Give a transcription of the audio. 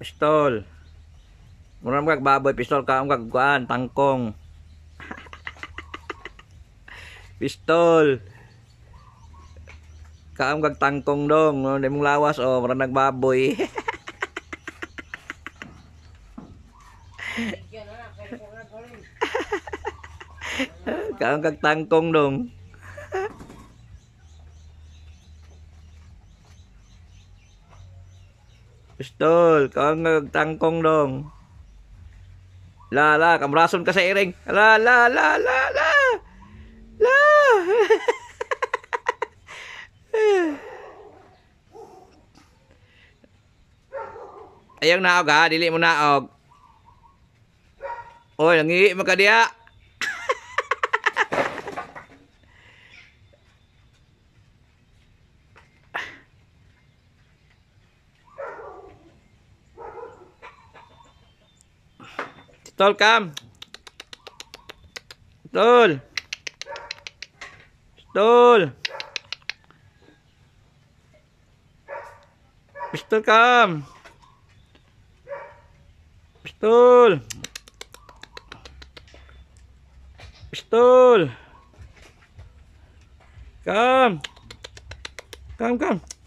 pistol mura mo kag baboy pistol kaon kag kuan tangkong pistol kaon kag tangkong dong no mong lawas oh mura nagbaboy kaon kag tangkong dong Pistol, kang tangkong dong. La la, kamrason ka sa iring. La la la la la. La. Ayang naog ha, dili mo naog. Oy, langi magka diya. Betul, Kam. Betul. Betul. Betul, Kam. Betul. Betul. Kam. Kam, kam.